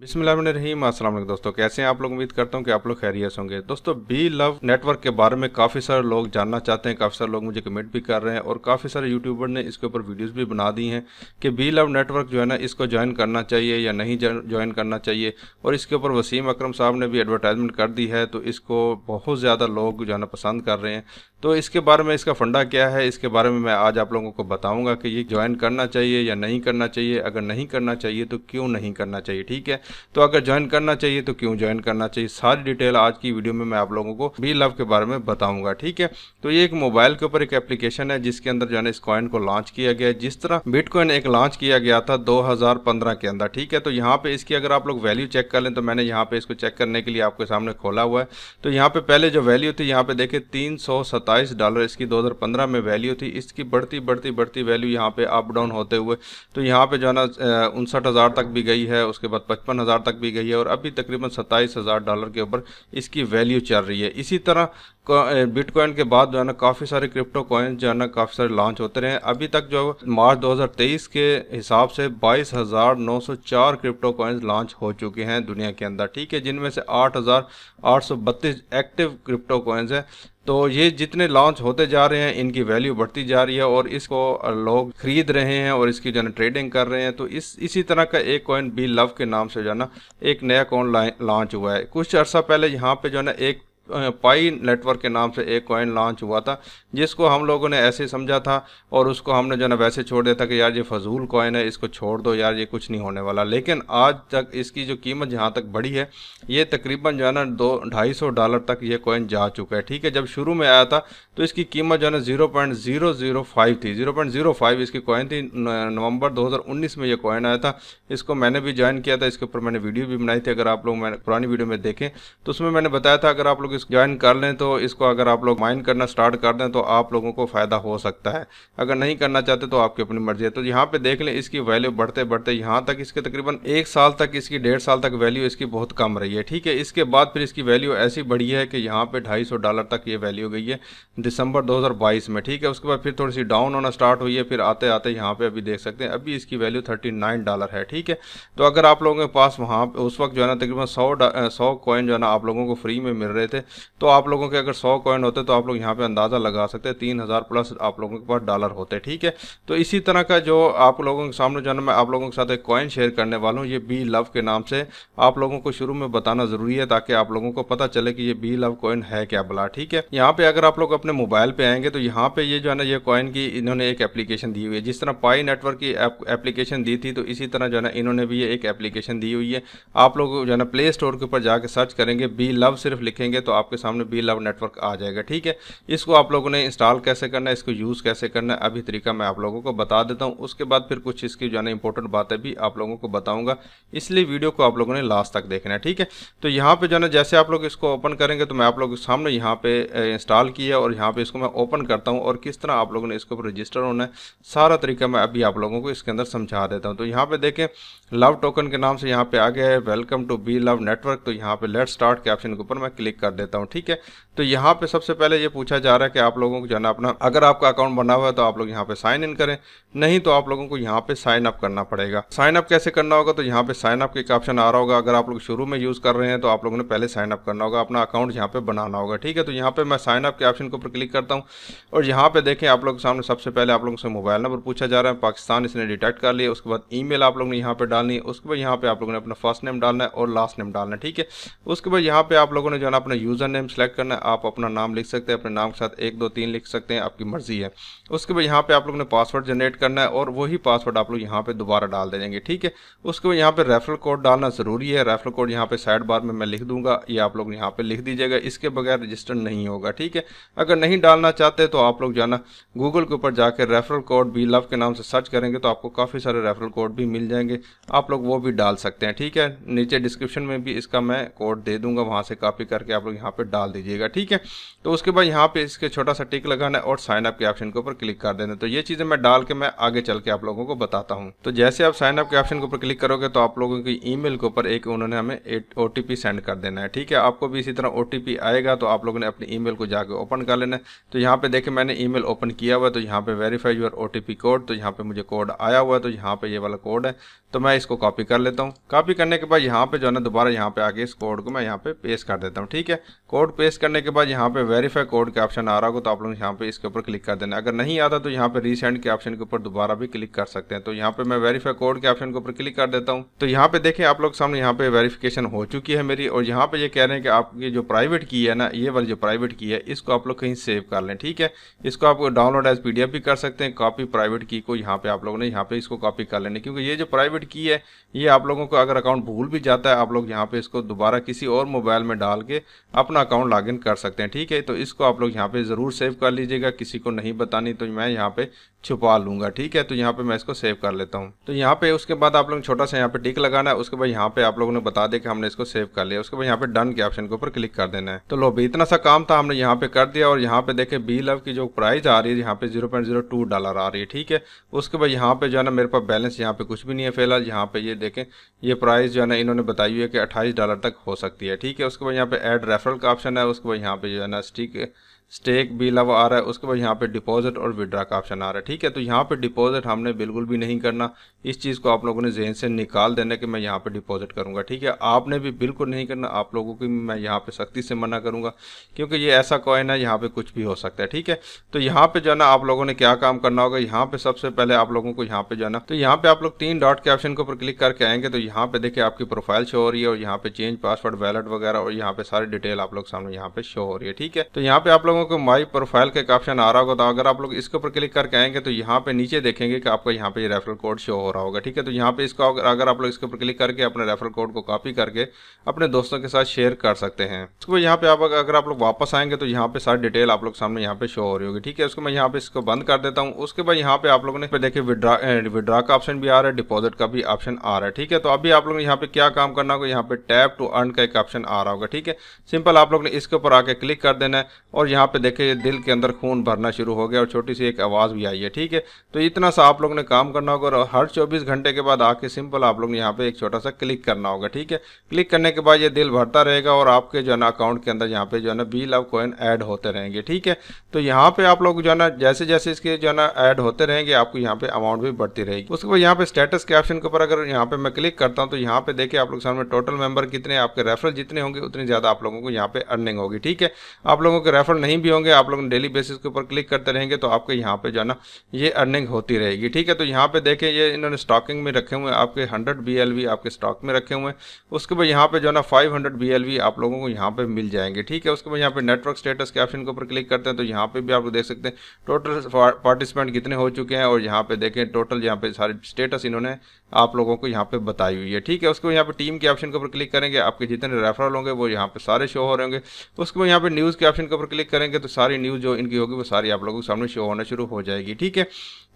बिस्मिल्लाम अस्सलाम वालेकुम दोस्तों कैसे हैं आप लोग उम्मीद करता हूं कि आप लोग खैरियत होंगे दोस्तों बी लव नेटवर्क के बारे में काफ़ी सारे लोग जानना चाहते हैं काफ़ी सारे लोग मुझे कमेंट भी कर रहे हैं और काफ़ी सारे यूट्यूबर ने इसके ऊपर वीडियोस भी बना दी हैं कि बी लव नेटवर्क जो है ना इसको ज्वाइन करना चाहिए या नहीं ज्वाइन करना चाहिए और इसके ऊपर वसीम अक्रम साहब ने भी एडवर्टाइजमेंट कर दी है तो इसको बहुत ज़्यादा लोग जो है ना पसंद कर रहे हैं तो इसके बारे में इसका फंडा क्या है इसके बारे में मैं आज आप लोगों को बताऊँगा कि ये ज्वाइन करना चाहिए या नहीं करना चाहिए अगर नहीं करना चाहिए तो क्यों नहीं करना चाहिए ठीक है तो अगर ज्वाइन करना चाहिए तो क्यों ज्वाइन करना चाहिए सारी डिटेल आज की वीडियो में मैं आप लोगों को बी लव के बारे में बताऊंगा ठीक है तो ये एक मोबाइल के ऊपर एक एप्लीकेशन है जिसके अंदर जो है इस कॉइन को लॉन्च किया गया जिस तरह बिटकॉइन एक लॉन्च किया गया था दो के अंदर ठीक है तो यहाँ पे इसकी अगर आप लोग वैल्यू चेक कर लें तो मैंने यहाँ पे इसको चेक करने के लिए आपके सामने खोला हुआ है तो यहाँ पे पहले जो वैल्यू थी यहाँ पे देखे तीन डॉलर इसकी 2015 में वैल्यू थी इसकी बढ़ती बढ़ती बढ़ती वैल्यू यहाँ पे अप डाउन होते हुए तो यहाँ पे जो है ना उनसठ तक भी गई है उसके बाद पचपन हज़ार तक भी गई है और अभी तकरीबन सत्ताईस हज़ार डॉलर के ऊपर इसकी वैल्यू चल रही है इसी तरह बिटकॉइन के बाद जो है ना काफ़ी सारे क्रिप्टो कॉइन जो है ना काफ़ी सारे लॉन्च होते रहे हैं अभी तक जो मार्च 2023 के हिसाब से 22,904 क्रिप्टो कॉइन्स लॉन्च हो चुके हैं दुनिया के अंदर ठीक है जिनमें से आठ एक्टिव क्रिप्टो कॉइन्स हैं तो ये जितने लॉन्च होते जा रहे हैं इनकी वैल्यू बढ़ती जा रही है और इसको लोग खरीद रहे हैं और इसकी जो है ट्रेडिंग कर रहे हैं तो इस इसी तरह का एक कॉइन बी लव के नाम से जो है ना एक नया कॉइन लॉन्च हुआ है कुछ अर्सा पहले यहाँ पे जो है ना एक पाई नेटवर्क के नाम से एक कॉइन लॉन्च हुआ था जिसको हम लोगों ने ऐसे समझा था और उसको हमने जो है ना वैसे छोड़ दिया था कि यार ये फजूल कॉइन है इसको छोड़ दो यार ये कुछ नहीं होने वाला लेकिन आज तक इसकी जो कीमत जहाँ तक बढ़ी है ये तकरीबन जो है ना दो ढाई सौ डॉलर तक ये कॉइन जा चुका है ठीक है जब शुरू में आया था तो इसकी कीमत जो है ना zero point zero zero five थी जीरो पॉइंट जीरो फाइव इसकी कॉइन थी नवंबर दो हज़ार उन्नीस में ये कॉइन आया था इसको मैंने भी ज्वाइन किया था इसके ऊपर मैंने वीडियो भी बनाई थी अगर आप लोग मैंने पुरानी वीडियो में देखें तो उसमें मैंने बताया था अगर आप लोग कोर्सेज ज्वाइन कर लें तो इसको अगर आप लोग माइन करना स्टार्ट कर दें तो आप लोगों को फ़ायदा हो सकता है अगर नहीं करना चाहते तो आपकी अपनी मर्जी है तो यहाँ पे देख लें इसकी वैल्यू बढ़ते बढ़ते यहाँ तक इसके तकरीबन एक साल तक इसकी डेढ़ साल तक वैल्यू इसकी बहुत कम रही है ठीक है इसके बाद फिर इसकी वैल्यू ऐसी बढ़ी है कि यहाँ पर ढाई सौ डॉलर तक ये वैल्यू गई है दिसंबर दो में ठीक है उसके बाद फिर थोड़ी सी डाउन होना स्टार्ट हुई है फिर आते आते यहाँ पे अभी देख सकते हैं अभी इसकी वैल्यू थर्टी डॉलर है ठीक है तो अगर आप लोगों के पास वहाँ उस वक्त जो है ना तकरीबन सौ सौ कॉइन जो है ना आप लोगों को फ्री में मिल रहे थे थे तो आप लोगों के अगर सौ कॉइन होते तो आप लोग यहाँ पर अंदाज़ा लगा सकते तीन हज़ार प्लस आप लोगों के पास डॉलर होते ठीक है तो इसी तरह का जो आप लोगों के सामने जो मैं आप लोगों के साथ एक कॉइन शेयर करने वाला हूँ ये बी लव के नाम से आप लोगों को शुरू में बताना ज़रूरी है ताकि आप लोगों को पता चले कि ये बी लव कॉइन है क्या बला ठीक है यहाँ पे अगर आप लोग अपने मोबाइल पे आएंगे तो यहाँ पे ये जो है ना ये कॉइन की इन्होंने एक एप्लीकेशन दी हुई है जिस तरह पाई नेटवर्क की एप्लीकेशन दी थी तो इसी तरह जो है ना इन्होंने भी ये एक एप्लीकेशन दी हुई है आप लोग जो है ना प्ले स्टोर के ऊपर जाके सर्च करेंगे बी लव सिर्फ लिखेंगे तो तो आपके सामने बी लव नेटवर्क आ जाएगा ठीक है इसको आप लोगों ने इंस्टॉल कैसे करना है इसको यूज़ कैसे करना है अभी तरीका मैं आप लोगों को बता देता हूँ उसके बाद फिर कुछ इसकी जो है इंपॉर्टेंट बातें भी आप लोगों को बताऊँगा इसलिए वीडियो को आप लोगों ने लास्ट तक देखना है ठीक है तो यहाँ पर जो है जैसे आप लोग इसको ओपन करेंगे तो मैं आप लोगों के सामने यहाँ पर इंस्टॉल किया और यहाँ पर इसको मैं ओपन करता हूँ और किस तरह आप लोगों ने इसको रजिस्टर होना है सारा तरीका मैं अभी आप लोगों को इसके अंदर समझा देता हूँ तो यहाँ पर देखें लव टोकन के नाम से यहाँ पे आ गया है welcome to B love network तो यहाँ पे लेट स्टार्ट के ऑप्शन के ऊपर मैं क्लिक कर देता हूँ ठीक है तो यहाँ पे सबसे पहले ये पूछा जा रहा है कि आप लोगों को जो है अपना अगर आपका अकाउंट बना हुआ है तो आप लोग यहाँ पे साइन इन करें नहीं तो आप लोगों को यहाँ पे साइन अप करना पड़ेगा साइन अप कैसे करना होगा तो यहाँ पे साइन अप का ऑप्शन आ रहा होगा अगर आप लोग शुरू में यूज़ कर रहे हैं तो आप लोगों ने पहले साइन अप करना होगा अपना अकाउंट यहाँ पे बनाना होगा ठीक है तो यहाँ पे मैं साइन अप के ऑप्शन के ऊपर क्लिक करता हूँ और यहाँ पे देखें आप लोग सामने सबसे पहले आप लोगों से मोबाइल नंबर पूछा जा रहा है पाकिस्तान इसने डिटेक्ट कर लिया उसके बाद ई आप लोगों ने यहाँ पे डालनी है उसके बाद यहाँ पे आप लोगों ने अपना फर्स्ट नेम डालना है और लास्ट नेम डालना है ठीक है उसके बाद यहाँ पे आप लोगों ने जो है अपना यूज़र नेम सेलेक्ट करना है आप अपना नाम लिख सकते हैं अपने नाम के साथ एक दो तीन लिख सकते हैं आपकी मर्ज़ी है उसके बाद यहाँ पे आप लोग ने पासवर्ड जनरेट करना है और वही पासवर्ड आप लोग यहाँ पे दोबारा डाल देंगे ठीक है उसके बाद यहाँ पे रेफरल कोड डालना ज़रूरी है रेफरल कोड यहाँ पे साइड बार में मैं लिख दूंगा ये आप लोग यहाँ पे लिख दीजिएगा इसके बगैर रजिस्टर नहीं होगा ठीक है अगर नहीं डालना चाहते तो आप लोग जाना गूगल के ऊपर जाकर रेफरल कोड बी लव के नाम से सर्च करेंगे तो आपको काफ़ी सारे रेफरल कोड भी मिल जाएंगे आप लोग वो भी डाल सकते हैं ठीक है नीचे डिस्क्रिप्शन में भी इसका मैं कोड दे दूंगा वहाँ से कापी करके आप लोग यहाँ पे डाल दीजिएगा ठीक है तो उसके बाद यहाँ पे इसके छोटा सा टिक लगाना है और साइन अप के ऑप्शन के ऊपर क्लिक कर देना तो ये चीज़ें मैं डाल के मैं आगे चल के आप लोगों को बताता हूँ तो जैसे आप साइन अप के ऑप्शन के ऊपर क्लिक करोगे तो आप लोगों की ई के ऊपर एक उन्होंने हमें ओ सेंड कर देना है ठीक है आपको भी इसी तरह ओ आएगा तो आप लोगों ने अपनी ई को जाकर ओपन कर लेना है तो यहाँ पे देखे मैंने ई ओपन किया हुआ तो यहाँ पे वेरीफाई यूर ओ कोड तो यहाँ पे मुझे कोड आया हुआ है तो यहाँ पे ये वाला कोड है तो मैं इसको कॉपी कर लेता हूँ कॉपी करने के बाद यहाँ पे जो है ना दोबारा यहाँ पे आके इस कोड को मैं यहाँ पे पेस्ट कर देता हूँ ठीक है कोड पेस्ट करने के बाद यहाँ पे वेरीफाई कोड के ऑप्शन आ रहा होगा तो आप लोग यहाँ पे इसके ऊपर क्लिक कर देना अगर नहीं आता तो यहाँ पे रीसेंड के ऑप्शन के ऊपर दोबारा भी क्लिक कर सकते हैं तो यहाँ पे मैं वेरीफाई कोड के ऑप्शन के ऊपर क्लिक कर देता हूँ तो यहाँ पे देखें आप लोग सामने यहाँ पे वेरीफिकेशन हो चुकी है मेरी और यहाँ पे ये कह रहे हैं कि आपकी जो प्राइवेट की है ना ये वाली जो प्राइवेट की है इसको आप लोग कहीं सेव कर लें ठीक है इसको आप डाउनलोड एज पी भी कर सकते हैं कॉपी प्राइवेट की को यहाँ पे आप लोगों ने यहाँ पे इसको कॉपी कर लेने क्योंकि ये जो प्राइवेट की है ये आप लोगों को अगर अकाउंट भूल भी जाता है आप लोग यहाँ पे इसको दोबारा किसी और मोबाइल में डाल के अपना अकाउंट लॉगिन कर सकते हैं ठीक है तो इसको आप लोग यहाँ पे ज़रूर सेव कर लीजिएगा किसी को नहीं बतानी तो मैं यहाँ पे छुपा लूँगा ठीक है तो यहाँ पे मैं इसको सेव कर लेता हूँ तो यहाँ पे उसके बाद आप लोग छोटा सा यहाँ पे टिक लगाना है उसके बाद यहाँ पे आप लोगों ने बता दिया कि हमने इसको सेव कर लिया उसके बाद यहाँ पे डन के ऑप्शन के ऊपर क्लिक कर देना है तो लो भी इतना सा काम था हमने यहाँ पे कर दिया और यहाँ पे देखे बी लव की जो प्राइस आ रही है यहाँ पे जीरो डॉलर आ रही है ठीक है उसके बाद यहाँ पे जो है ना मेरे पास बैलेंस यहाँ पे कुछ भी नहीं है फिलहाल यहाँ पे ये देखें ये प्राइस जो है ना इन्होंने बताई हुई है कि अट्ठाईस डॉलर तक हो सकती है ठीक है उसके बाद यहाँ पे एड रेफर कंट्रोल का ऑप्शन है उसको यहाँ पे जो है ना स्टिक स्टेक भी लव आ रहा है उसके बाद यहाँ पे डिपॉजिट और विड्रा का ऑप्शन आ रहा है ठीक है तो यहाँ पे डिपॉजिट हमने बिल्कुल भी नहीं करना इस चीज़ को आप लोगों ने जहन से निकाल देना कि मैं यहाँ पे डिपॉजिट करूँगा ठीक है आपने भी बिल्कुल नहीं करना आप लोगों की मैं यहाँ पे सख्ती से मना करूँगा क्योंकि ये ऐसा कॉइन है यहाँ पर कुछ भी हो सकता है ठीक है तो यहाँ पर जाना आप लोगों ने क्या काम करना होगा यहाँ पर सबसे पहले आप लोगों को यहाँ पर जाना तो यहाँ पर आप लोग तीन डॉट के ऑप्शन के ऊपर क्लिक करके आएंगे तो यहाँ पर देखिए आपकी प्रोफाइल शो हो रही है और यहाँ पर चेंज पासवर्ड वैलेट वगैरह और यहाँ पर सारी डिटेल आप लोग सामने यहाँ पर शो हो रही है ठीक है तो यहाँ पर आप लोगों लोगों को माई प्रोफाइल का एक ऑप्शन आ रहा होगा तो अगर आप लोग इसके ऊपर क्लिक करके आएंगे तो यहाँ पे नीचे देखेंगे कि आपका यहाँ पे ये रेफरल कोड शो हो रहा होगा ठीक है तो यहाँ पे इसका अगर आप लोग इसके ऊपर क्लिक करके अपने रेफरल कोड को कॉपी करके अपने दोस्तों के साथ शेयर कर सकते हैं उसको यहाँ पे आप अगर आप लोग वापस आएंगे तो यहाँ पे सारी डिटेल आप लोग सामने यहाँ पे शो हो रही होगी ठीक है उसको मैं यहाँ पे इसको बंद कर देता हूँ उसके बाद यहाँ पे आप लोगों ने देखिए विड्रा विड्रा का ऑप्शन भी आ रहा है डिपोजिट का भी ऑप्शन आ रहा है ठीक है तो अभी आप लोग ने यहाँ पे क्या काम करना होगा यहाँ पे टैप टू अर्न का एक ऑप्शन आ रहा होगा ठीक है सिंपल आप लोग ने इसके ऊपर आके क्लिक कर देना है और यहाँ पे देखे दिल के अंदर खून भरना शुरू हो गया और छोटी सी एक आवाज़ भी आई है ठीक है तो इतना सा आप लोग ने काम करना होगा और हर चौबीस घंटे के बाद आके सिंपल आप लोग ने यहाँ पे एक छोटा सा क्लिक करना होगा ठीक है क्लिक करने के बाद ये दिल भरता रहेगा और आपके जो है ना अकाउंट के अंदर यहाँ पे जो है ना बिल ऑफ कॉइन ऐड होते रहेंगे ठीक है तो यहाँ पे आप लोग जो है ना जैसे जैसे इसके जो है ना ऐड होते रहेंगे आपको यहाँ पे अमाउंट भी बढ़ती रहेगी उसके बाद यहाँ पे स्टेटस के ऑप्शन के ऊपर अगर यहाँ पे मैं क्लिक करता हूँ तो यहाँ पे देखिए आप लोग सामने टोटल मेंबर कितने आपके रेफरल जितने होंगे उतने ज़्यादा आप लोगों को यहाँ पे अर्निंग होगी ठीक है आप लोगों के रेफर नहीं भी होंगे आप लोग डेली बेसिस के ऊपर क्लिक करते रहेंगे तो आपके यहाँ पे जो है ना ये अर्निंग होती रहेगी ठीक है तो यहाँ पे देखें ये इन्होंने स्टॉकिंग में रखे हुए आपके हंड्रेड बी आपके स्टॉक में रखे हुए हैं उसके बाद यहाँ पे जो है ना फाइव हंड्रेड आप लोगों को यहाँ पे मिल जाएंगे ठीक है उसके बाद यहाँ पे नेटवर्क स्टेटस के ऑप्शन के ऊपर क्लिक करते हैं तो यहाँ पे भी आप देख सकते हैं टोटल पार्टिसिपेंट कितने हो चुके हैं और यहाँ पे देखें टोटल यहाँ पे सारे स्टेटस इन्होंने आप लोगों को यहाँ पे बताई हुई है ठीक है उसके बाद यहाँ पे टीम के ऑप्शन के ऊपर क्लिक करेंगे आपके जितने रेफरल होंगे वो यहाँ पे सारे शो हो रहे होंगे उसके बाद यहाँ पे न्यूज़ के ऑप्शन के ऊपर क्लिक करेंगे तो सारी न्यूज़ जो इनकी होगी वो सारी आप लोगों के सामने शो होना शुरू हो जाएगी ठीक है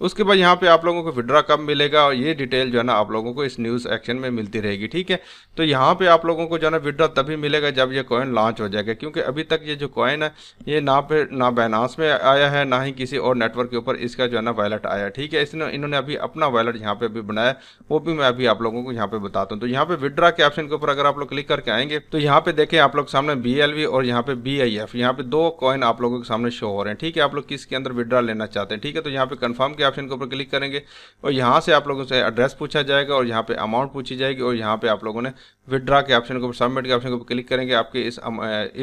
उसके बाद यहाँ पे आप लोगों को विड्रा कब मिलेगा और ये डिटेल जो है ना आप लोगों को इस न्यूज़ एक्शन में मिलती रहेगी ठीक है तो यहाँ पे आप लोगों को जो है ना विड्रा तभी मिलेगा जब ये कॉइन लॉन्च हो जाएगा क्योंकि अभी तक ये जो कॉइन है ये ना पे ना बैनास में आया है ना ही किसी और नेटवर्क के ऊपर इसका जो है ना वैलेट आया ठीक है इसने इन्होंने अभी अपना वैलेट यहाँ पे अभी बनाया वो भी मैं अभी आप लोगों को यहाँ पे बताता हूँ तो यहाँ पे विड्रा के ऑप्शन के ऊपर अगर आप लोग क्लिक करके आएंगे तो यहाँ पे देखें आप लोग सामने बी और यहाँ पे बी आई यहाँ पे दो कॉइन आप लोगों के सामने शो हो रहे हैं ठीक है आप लोग किसके अंदर विड्रा लेना चाहते हैं ठीक है तो यहाँ पे कन्फर्म के ऑप्शन के ऊपर क्लिक करेंगे और यहाँ से आप लोगों से एड्रेस पूछा जाएगा और यहाँ पे अमाउंट पूछी जाएगी और यहाँ पे आप लोगों ने विड्रा के ऑप्शन के ऊपर सबमिट के ऑप्शन के ऊपर क्लिक करेंगे आपके इस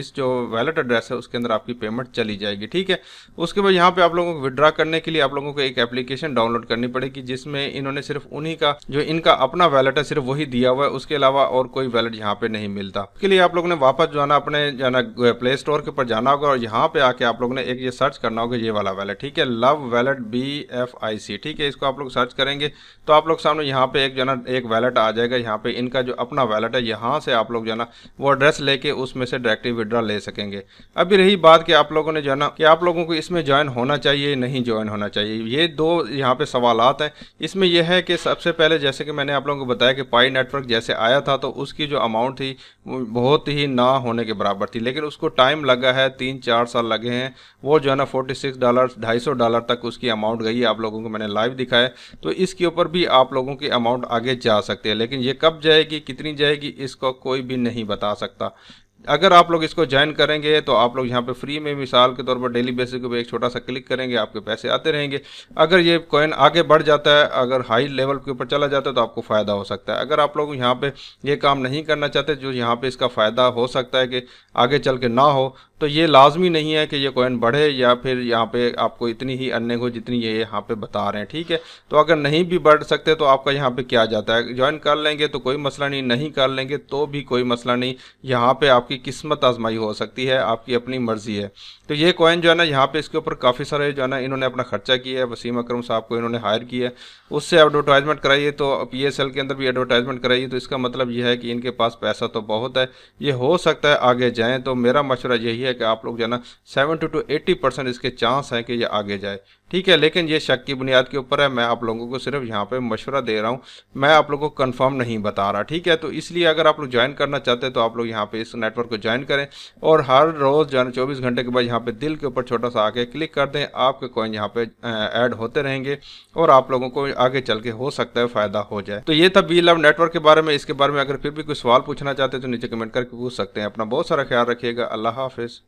इस जो वैलेट एड्रेस है उसके अंदर आपकी पेमेंट चली जाएगी ठीक है उसके बाद यहाँ पे आप लोगों को विड्रा करने के लिए आप लोगों को एक एप्लीकेशन डाउनलोड करनी पड़ेगी जिसमें इन्होंने सिर्फ उन्हीं का जो इनका अपना वैलेट है सिर्फ वही दिया हुआ है उसके अलावा और कोई वैलेट यहाँ पे नहीं मिलता इसके लिए आप लोग ने वापस जो है ना अपने जाना प्ले स्टोर के ऊपर जाना होगा और यहाँ पे आके आप लोग ने एक ये सर्च करना होगा ये वाला वैलेट ठीक है love wallet B F I C ठीक है इसको आप लोग सर्च करेंगे तो आप लोग सामने यहाँ पे एक जो एक वैलेट आ जाएगा यहाँ पे इनका जो अपना वैलेट है यहाँ से आप लोग जो ना वो एड्रेस लेके उसमें से डायरेक्टली विड्रॉ ले सकेंगे अभी रही बात कि आप लोगों ने जाना कि आप लोगों को इसमें ज्वाइन होना चाहिए नहीं ज्वाइन होना चाहिए ये दो यहाँ पे सवाल हैं इसमें यह है कि सबसे पहले जैसे कि मैंने आप लोगों को बताया कि पाई नेटवर्क जैसे आया था तो उसकी जो अमाउंट थी बहुत ही ना होने के बराबर थी लेकिन उसको टाइम लगा है तीन चार साल लगे हैं वो जो है ना फोर्टी सिक्स डॉलर ढाई सौ डॉलर तक उसकी अमाउंट गई आप लोगों को मैंने लाइव दिखाया तो इसके ऊपर भी आप लोगों की अमाउंट आगे जा सकती है लेकिन ये कब जाएगी कितनी जाएगी इसको कोई भी नहीं बता सकता अगर आप लोग इसको ज्वाइन करेंगे तो आप लोग यहाँ पे फ्री में मिसाल के तौर पर डेली बेसिस ऊपर एक छोटा सा क्लिक करेंगे आपके पैसे आते रहेंगे अगर ये कॉइन आगे बढ़ जाता है अगर हाई लेवल के ऊपर चला जाता है तो आपको फ़ायदा हो सकता है अगर आप लोग यहाँ पे ये काम नहीं करना चाहते जो यहाँ पे इसका फ़ायदा हो सकता है कि आगे चल के ना हो तो ये लाजमी नहीं है कि ये कोइन बढ़े या फिर यहाँ पे आपको इतनी ही अन्य हो जितनी ये यहाँ पे बता रहे हैं ठीक है तो अगर नहीं भी बढ़ सकते तो आपका यहाँ पे क्या जाता है ज्वाइन कर लेंगे तो कोई मसला नहीं नहीं कर लेंगे तो भी कोई मसला नहीं यहाँ पे आपकी किस्मत आजमाई हो सकती है आपकी अपनी मर्जी है तो ये कोइन जो है ना यहाँ पे इसके ऊपर काफ़ी सारे जो है ना इन्होंने अपना खर्चा किया है वसीम अक्रम साहब को इन्होंने हायर किया है उससे एडवर्टाइजमेंट कराइए तो पी एस एल के अंदर भी एडवर्टाइजमेंट कराइए तो इसका मतलब यह है कि इनके पास पैसा तो बहुत है ये हो सकता है आगे जाएँ तो मेरा मशवरा यही है है कि आप लोग जाना सेवेंटी टू एट्टी परसेंट इसके चांस हैं कि ये आगे जाए ठीक है लेकिन ये शक की बुनियाद के ऊपर है मैं आप लोगों को सिर्फ यहाँ पे मशवरा दे रहा हूँ मैं आप लोगों को कंफर्म नहीं बता रहा ठीक है तो इसलिए अगर आप लोग ज्वाइन करना चाहते हैं तो आप लोग यहाँ पे इस नेटवर्क को ज्वाइन करें और हर रोज़ जो है चौबीस घंटे के बाद यहाँ पे दिल के ऊपर छोटा सा आके क्लिक कर दें आपके कॉइन यहाँ पे ऐड होते रहेंगे और आप लोगों को आगे चल के हो सकता है फ़ायदा हो जाए तो ये था बी लव नेटवर्क के बारे में इसके बारे में अगर फिर भी कोई सवाल पूछना चाहते हैं तो नीचे कमेंट करके पूछ सकते हैं अपना बहुत सारा ख्याल रखिएगा अल्लाह हाफिज़